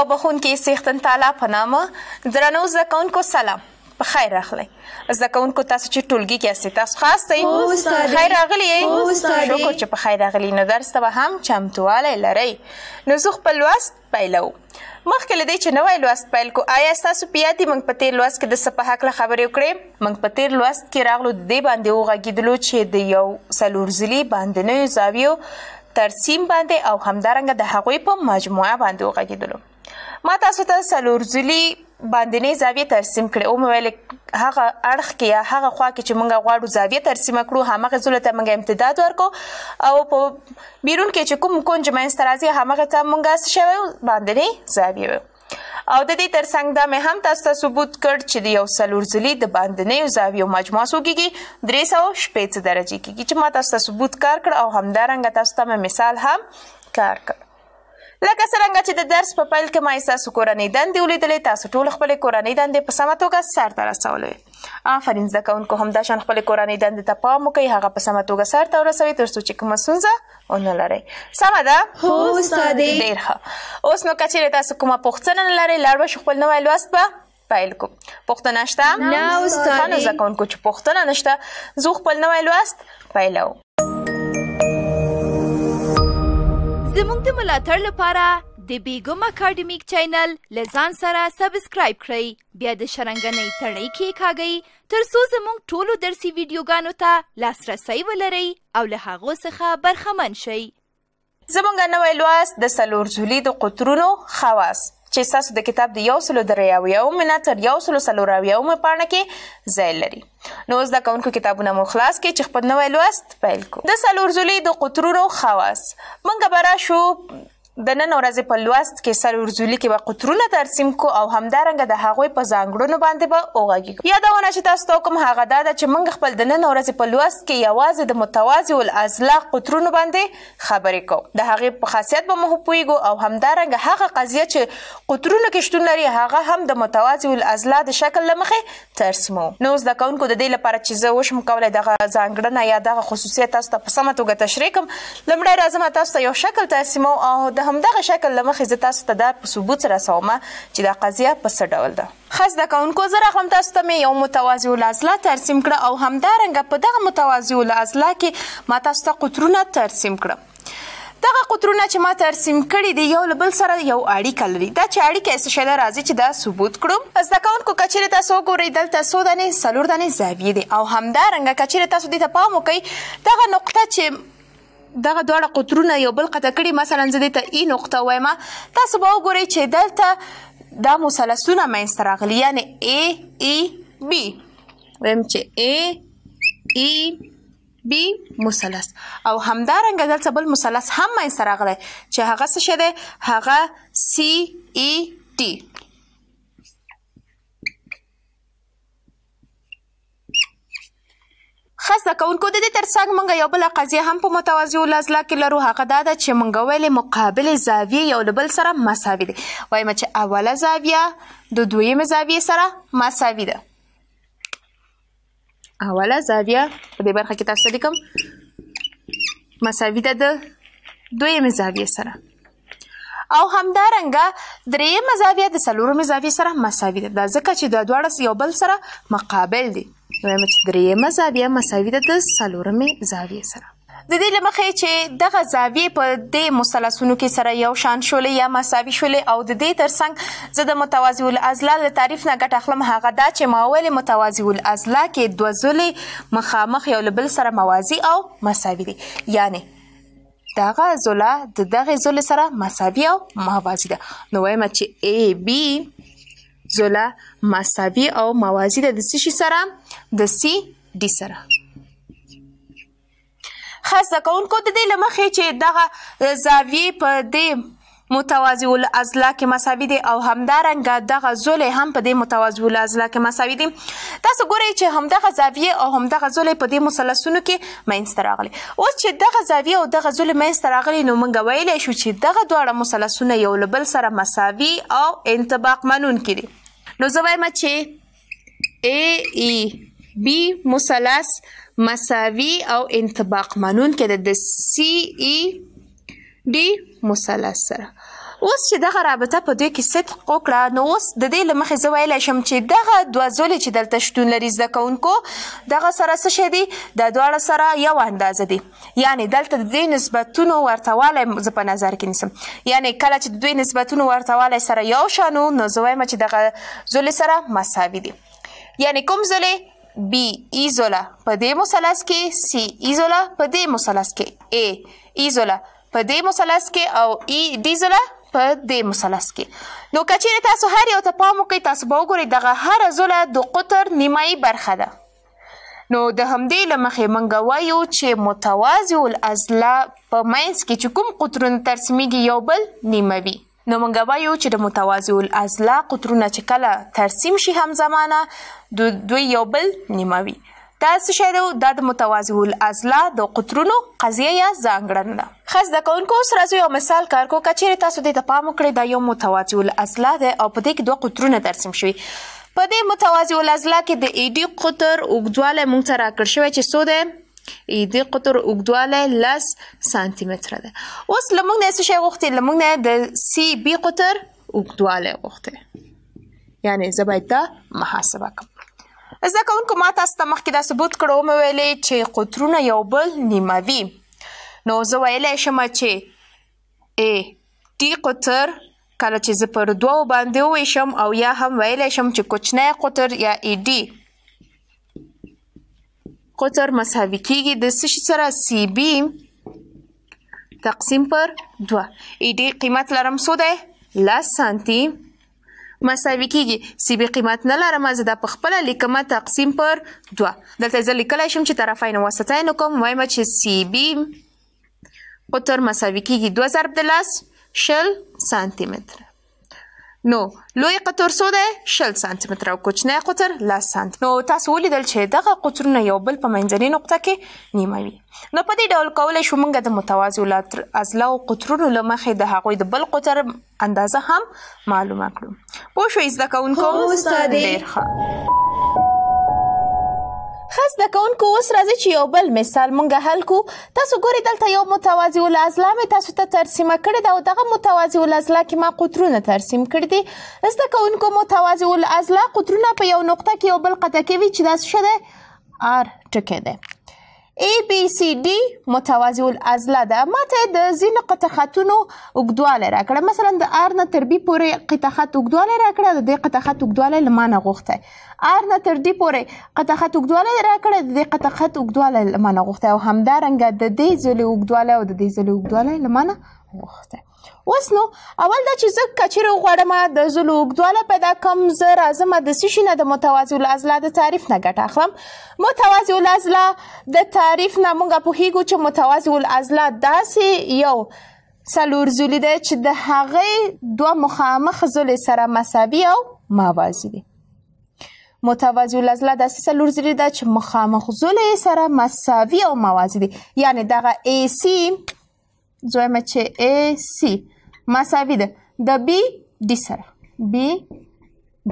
او بخونکي سیختن تعالی په نامه درنو زکونکو سلام په خیر راغلی زکونکو تاسو چې ټولګي کې اسې تاسو خاص دی خیر راغلی شکر چې په خیر راغلی نو درس ته به هم چمتوالی لرئ نو زه خپل لوست پیلو مخکې لدی چې نوې لوست پیل کو آیا تاسو بیا دې موږ په تیر لوست کې د صفه حق له خبرې وکړې موږ په تیر لوست کې راغلو دې باندې وغږیدلو چې د یو سلور زلی باندې نوې زاویو ترسیم باندې او همدارنګه د هغوی په مجموعه باندې وغږیدلو ما تاسو ته څلور ځلي باندنۍ زاویه ترسیم کړې او ویل هغه اړخ کې یا هغه خوا کې چې مونږ غواړو زاویه ترسیم کړو هغه ځل ته مونږ امتداد ورکو او په بیرون کې چې کوم کونج منځ ترازی هغه ته مونږ شوی باندنۍ زاویه وي او د دې ترڅنګ دا مې هم تاسو ته ثبوت کړ چې د یو سلور ځلې د باندنۍ زاویو مجموعه سوګيږي 360 درجه کېږي چې ما تاسو ته ثبوت کار کړ او همدارنګه تاسو ته مثال هم کار کړ لکه څرنګه چې د درس په پیل کې ما ستاسو کورنۍ دندې ولیدلې تاسو ټول خپلې کورنۍ دندې په سمه توګه سرته رسولې آفرین زده کوونکو همداشان خپلې کورنۍ دندې ته پام وکړئ هغه په سمه توګه سرته ورسوئ تر څو چې کومه ستونزه ونه لرئ سمه ده هو استادې ډېر ښه اوس نو که چېرې تاسو کومه پوښتنه نه لرئ لاړ به شو خپل نوی لوست به پیل کوم پوښتنه شته نه استاد خو زه کوم چې پوښتنه نشته زه خپل نوی لوست پیلو زموږ د ملاتړ لپاره د بیګم اکیډمیک چینل لزان سره سبسکرایب کړئ بیا د شرنګنۍ تړۍ کې کاږئ ترڅو زموږ ټولو درسي ویډیوګانو ته لاسرسی ولرئ او له هغو څخه برخمن شئ زمونږ نوې لوست د سلور جولې د قطرونو خواص چې تاسو د کتاب د یو سلو درې یو مینه تر یو سلو سلور یو مې پاڼه کې ځای لري نو زده کوونکو کتابونه مو خلاص کې چې خپل نوې لوست پیل کو د سلور زولې د قطرونو خواص منګه برا شو د نن ورځې په لوست کې سر ورزولي کې به قطرونه ترسیم کو او همدارنګه د هغوی په ځانګړنو باندې به با اوغږیږو یادونه چې تاسو ته کوم هغه دا ده چې موږ خپل د نن ورځې په لوست کې یوازې د متوازی الاضلاع قطرونو باندې خبرې کوو د هغې په خاصیت به مو پوهیږو او همدارنګه هغه قضیه چې قطرونو کې شتون لري هغه هم د متوازی الاضلاع د شکل لمخې ترسمو نو زده کوونکو د دې لپاره چې زه وشم کولای دغه ځانګړنه یا دغه خصوصیت تاسو ته په سمه توګه تشریح کړم لومړی راځم تاسو ته یو شکل ترسیمو او د همدغه شکل لمخې زه تاسو ته دا په ثبوت سره سوم چې دا قضیه په څه ډول ده خاص د کاونکو زه راغلم تاسو ته یو متوازی لازله ترسیم کړه او همدارنګه په دغه متوازی لازله کې ما تاسو ته قطرونه ترسیم کړه دغه قطرونه چې ما ترسیم کړي دي یو بل سره یو اړیکه لري دا چې اړیکه څه شی ده راځي چې دا ثبوت کړو زده کوونکو که چیرې تاسو وګورئ دلته څو دانې څلور دانې زاویې دي او همدارنګه که چیرې تاسو دې ته پام وکئ دغه نقطه چې دغه دواړه قطرونه یو بل قطع کړي مثلا زه دې ته ای نقطه وایم تاسو به وګورئ چې دلته دا مثلثونه منځته راغلي یعنی ای ای e، بی ویم چې ای ای بی مثلث او همدارنګه دلته بل مثلث هم منځته راغلی چې هغه څه شی دی هغه سی ای ټي ښه زده کوونکو د دې ترڅنګ موږ یو بله قضیه هم په متوازی لازله کې لرو هغه دا ده چې موږ ویلې مقابلې زاویې یو له بل سره مساوي دي وایم چې اوله زاویه د دویمې زاویې سره مساوي ده اوله زاویه په دې برخه کې تاسو ته لیکم مساوي ده د دویمې زاویې سره او همدارنګه درېیمه زاویه د څلورمې زاویې سره مساوي ده دا ځکه چې دا دواړه یو بل سره مقابل دي دویمه چې درېیمه زاویه مساوي ده د څلورمې زاویې سره د دې لمخې چې دغه زاویې په د مثلثونو کې سره یو شان شولې یا مساوي شولې او د دې ترڅنګ زه د متوازی الازلا له تعریف نه ګټه اخلم هغه دا چې ماول متوازی الازلا کې دوه زلې مخامخ یو بل سره موازی او مساوي دي یعنی دغه زله د دغه زله سره مساوي او موازی ده نو وایم چې ای بی زله مساوي او موازی ده د څه سره د سي ډي سره خاص ځکهونکو د دې لمخې چې دغه زاویې په دې متوازی الاضلاع کې مساوي دي او همدارنګه دغه زولې هم په دې متوازی الاضلاع کې مساوي دي تاسو ګورئ چې همدغه زاویې او همدغه زولې په دې مثلثونو کې منځته راغلي اوس چې دغه زاویې او دغه زولې منځته راغلي نو موږ ویلی شو چې دغه دواړه مثلثونه یو له بل سره مساوي او انطباق منونکي دي نو زه وایم چې A E بی مثلث مساوي او انطباق منونکی ده د سی ای ډي مثلث سره اوس چې دغه رابطه په دوی کې صدق وکړه نو اوس د دې لمخې زه ویلی شم چې دغه دوه زولې چې دلته شتون لري زده کوونکو دغه سره څه شی دي د دواړه سره یو اندازه دي یعنی دلته د دې نسبتونو ورته والی زه په نظر کې نیسم یعنی کله چې د دوی نسبتونو ورته والی سره یو شان نو زه وایم چې دغه زولې سره مساوي دي یعنی کوم زولې B ایزولا په دې مثلث کې C ایزولا په دې مثلث کې A ایزولا په دې مثلث کې او E ډیزولا په دې مثلث کې نو کچېره تاسو هر یو ته پام وکړئ تاسو به وګورئ دغه هر زوله د قطر نیمایي برخه ده نو د همدې لمخې منګه وایو چې متوازی الازلا په مینس کې چې کوم قطرونه ترسمیږي یو بل نیموي نو مونږ وایو چې د متوازی الاضلاع قطرونه چې کله ترسیم شي همزمانه دوی دو یو بل نیموي دا څه شی دی دا د متوازی الاضلاع د قطرونو قضیه یا ځانګړنه ده ښه زده کوونکو اوس راځو یو مثال کار کو که چیرې تاسو دې ته پام وکړئ دا یو متوازی الاضلاع دی او په دې کې دوه قطرونه ترسیم شوي په دې متوازی الاضلاع کې د ایډي قطر اوږدوالی مونږ ته راکړ شوی چې څو دی ایدي قطر اوږدوالی لس سانتي متره ده اوس لمونږ نه څه شی غوښتي لمونږ نه د سی بی قطر اوږدوالی غوښتي یعنی زه باید دا محاسبه کوم زده کوونکو ما تاسو ته مخکې دا ثبوت کړو مې ویلې چې قطرونه یو بل نیموي نو زه ویلی شم چې ای ټي قطر کله چې زه پر دوو باندې وویشم او یا هم ویلی شم چې کوچنی قطر یا ای ډي قطر مساوي کیږي د څه سره سی بی تقسیم پر 2 ایډي قیمت لرم سو ده لس سانتی مساوي کیږي سی بي قیمت نه لرم زه د خپل لیکمه تقسیم پر 2 دلته زه لیکلای شم چې طرفین وسطین کوم وایم چې سی بي قطر مساوي کیږي 2 ضرب د لس شل سانتی متره نو لوی قطر څو دی 60 سانتي متر او کوچنی قطر 10 سانتي نو تاسو ولیدل چې دغه قطرونه یو بل په منځنۍ نقطه کې نیمه وي نو په دې ډول کولای شو موږ د متوازی لاتر ازلا او قطرونو لمخې د هغوی د بل قطر اندازه هم معلومه کړو پوه شو زده کوونکو استاد ډیر ښه خاص د کونکو اوس راځي چې یو بل مثال مونږه حل کو تاسو ګوري دلته یو متوازی الازلام تاسو ته ترسیم کړی دا او دغه متوازی الازلا کې ما قطرونه ترسیم کړی دي زده کونکو متوازی الازلا قطرونه په یو نقطه کې یو بل قطع کوي چې دا څه ده ار ټکی ده A B C D متوازی العضله ده ماته د ځینو قطع خطونو اوږدوالی راکړه مثلا د آر نه تر بي پورې قطع خط اوږدوالی راکړه د دې قطع خط اوږدوالی له ما نه غوښتی آر نه تر ډي پورې قطع خط اوږدوالی راکړه د دې قطع خط اوږدوالی له ما نه غوښتی او همدارنګه د دې ځلې اوږدوالی او د دې ځلې اوږدوالی له ما نه وخته اوس نو اول دا چې زه کچره غواړم د زلو اوږدواله پیدا کوم زه راځم د څه شي نه د متوازی العضله د تعریف نه ګټه اخلم متوازی العضله د تعریف نه مونږ پوهیږو چې متوازی العضله داسې یو څلور زولې ده چې د هغې دوه مخامخ زولې سره مساوي او موازي دي متوازی العضله د سیسه لور زری ده چې مخامخ زولې سره مساوي او موازي دي یعنی دغه AC zoema ce AC مساوي ده د بي ډي سره بي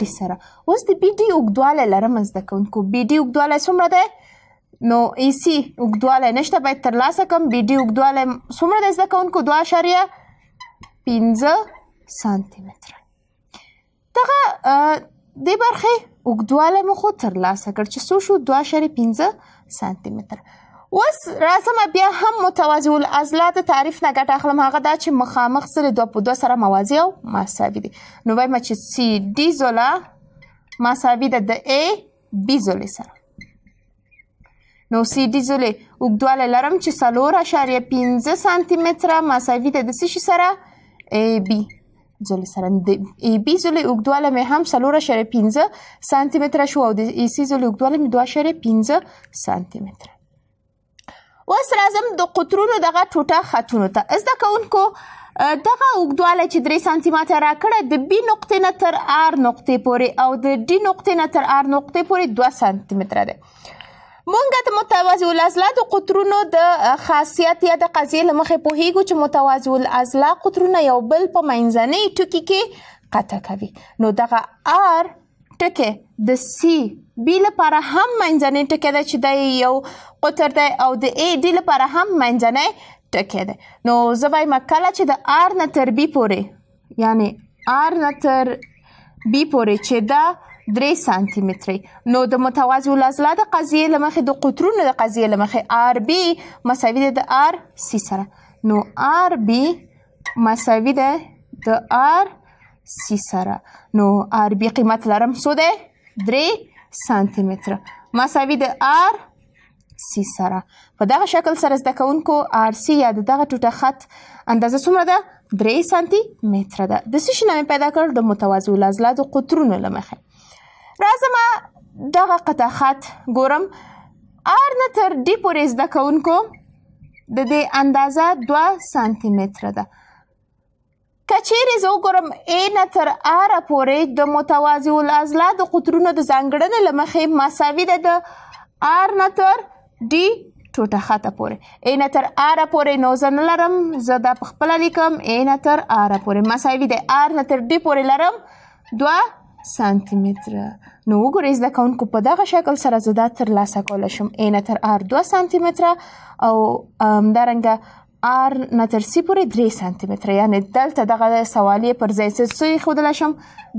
ډي سره اوس د بي ډي اوږدوالی لرم زده کوونکو بي ډي اوږدوالی څومره دی نو ای سي اوږدوالی نشته باید ترلاسه کړم بي ډي اوږدوالی څومره دی زده کوونکو دوه اعشاریه پنځه سانتي متره دغه دې برخې اوږدوالی مو خو ترلاسه کړ چې څو شو دوه اعشاریه پنځه سانتي متره اوس راځم بیا هم متوازی العضلات تعریف نه ګټه اخلم هغه دا چې مخامخ سره دوه په دوه سره موازی او مساوي دي نو وایم چې سی ډی زولا مساوي ده د ای بی زولې سره نو سی ډی زولې اوږدوالی لرم چې څلور اعشاریه پنځه سانتي متره مساوي ده د څه شي سره ای بی زولې سره د ای بی زولې اوږدوالی مې هم څلور اعشاریه پنځه سانتي متره شو او د ای سی زولې اوږدوالی مې دوه اعشاریه پنځه سانتي متره اوس راځم د قطرونو دغه ټوټه خطونو ته زده کوونکو دغه اوږدوالی چې درې سانتي متره کړه د بي نقطې نه تر آر نقطې پورې او د ډي نقطې نه تر آر نقطې پورې دوه سانتي متره دی مونږ د متوازی الازلا د قطرونو د خاصیت یا د قضیې له مخې پوهیږو چې متوازی الازلا قطرونه یو بل په منځنۍ ټکي کې قطع کوي نو دغه آر ټکی د سی بی لپاره هم منځنۍ ټکی ده چې دا یو قطر دی او د ای ډی لپاره هم منځنۍ ټکی دی نو زه وایم کله چې د آر نه تر بی پورې یعنی آر نه تر بی پورې چې دا درې سانتي مترې نو د متوازی العضله د قضیې لمخې د قطرونو د قضیې لمخې آر بی مساوي ده د آر سی سره نو آر بی مساوي ده د آر سی سره نو آر بی قیمت لرم څو دی درې سانتي متره مساوي د آر سی سره په دغه شکل سره زده کوونکو آر سی یا دغه ټوټه خط اندازه څومره ده درې سانتي متره ده د څه شي پیدا کړ د متوازو العضلاتو قطرونو له مخې راځم دغه قطع خط ګورم آر نه تر ډي پورې زده کوونکو د دې اندازه دوه سانتي متره ده کچېرې زه وګورم ا نه تر اره پورې د متوازی العضله د قطرونو د ځانګړنې له مخې مساوي ده د ار نه تر ډي ټوټه خطه پورې ا نه تر اره پورې نو زه نه لرم زه دا په خپله لیکم ا نه تر اره پورې مساوي دی ار نه تر ډي پورې لرم دوه سانتي متره نو وګورئ زده کوونکو په دغه شکل سره زه دا ترلاسه کولی شم ا نه تر ار دوه سانتي متره او همدارنګه آر نترسی پورې 3 سانتي متره یعنی دلته دغه سوالیه پر ځای څه خودل شم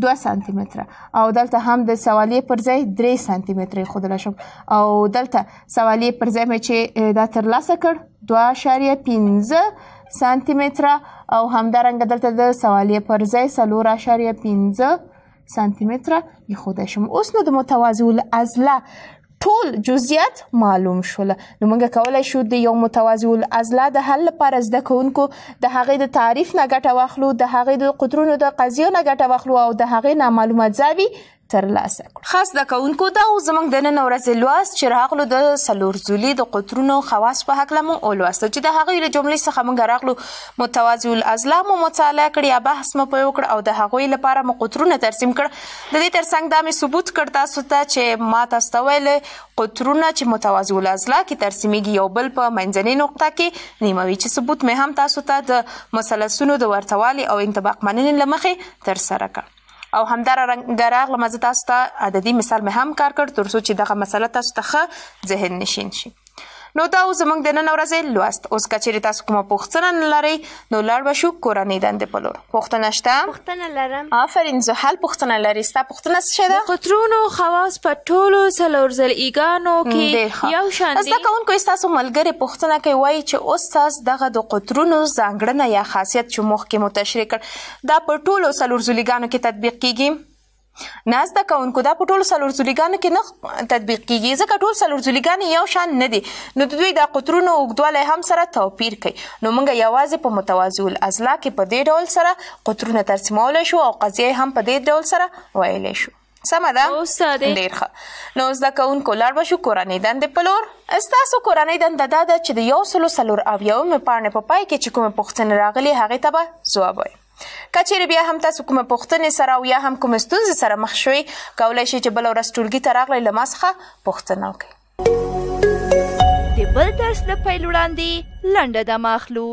2 سانتي متره او دلته هم د سوالیه پر ځای 3 سانتي متره خودل شم او دلته سوالیه پر ځای مې چې دا تر لاسه کړ 2.5 سانتي متره او همدارنګه دلته د سوالیه پر ځای 3.5 سانتي متره یې خودل شم اوس نو د متوازی العضله ټول جزئیات معلوم شول نو موږ کولای شو د یو متوازی العضله د حل لپاره زده کوونکو د هغې د تعریف نه ګټه واخلو د هغې د قطرونو د قضیو نه ګټه واخلو او د هغې نامعلومه ځاوی ترلاسه کړو خاص د کونکو دا زمنګ د نن ورځې لوست چې راغلو د سلور زولي د قطرونو خواص په حق لمو او لوست چې د هغې له جملې څخه موږ راغلو متوازی الازلام او مطالعه کړي یا بحث مو په وکړ او د هغوی لپاره مو قطرونه ترسیم کړ د دې ترڅنګ دا مې ثبوت کړ تاسو ته چې ما تاسو ته ویل قطرونه چې متوازی الازلا کې ترسیمېږي یو بل په منځنۍ نقطه کې نیموي چې ثبوت مې هم تاسو ته د مثلثونو د ورتوالي او انطباق مننې لمخې تر سره کړ او همدارنګه راغلم زه تاسو ته عددي مثال مې هم کار کړ ترڅو چې دغه مسله تاسو ته ښه ذهن نشین شي نو دا اوس زموږ د نن ورځې لوست اوس کچېرې تاسو کومه پوښتنه نه لرئ نو لاړ به شو کورنۍ دندې په لور پوښتنه شته پوښتنه لرم آفرین زحل پوښتنه لري ستا پوښتنه څه ده قطرونو خواص په ټولو څلور ځل ایګانو کې یو شان دي زده کوونکو تاسو ملګری پوښتنه کوي وایي چې اوس تاسو دغه د قطرونو ځانګړنه یا خاصیت چې مخکې مو تشریح کړ دا په ټولو څلور ځل ایګانو کې تطبیق کیږي ناز د کونکو دا په ټولو څلور ځلګانو کې نه تطبیق کیږي ځکه ټول څلور ځلګان یو شان نه دي نو د دوی د قطرونو اوږدوالی هم سره توپیر کوي نو موږ یوازې په متوازی الاضلاع کې په دې ډول سره قطرونه ترسیمولی شو او قضیه هم په دې ډول سره ویلی شو سمه ده ډیر ښه نو زده کوونکو لاړ به شو کورنۍ دندې په لور ستاسو کورنۍ دنده دا ده چې د یو سلو څلور اویاومې پاڼې په پای کې چې کومې پوښتنې راغلي هغې ته به ځواب وایي کچېر بیا هم تاسو کومه پوښتنه سره او یا هم کومه ستونزه سره مخ شوي کولای شئ چې بل ورځ ټولګي ته راغلی له ما څخه پوښتنه وکړئ د بل درس د پیل وړاندې لنډه دمه اخلو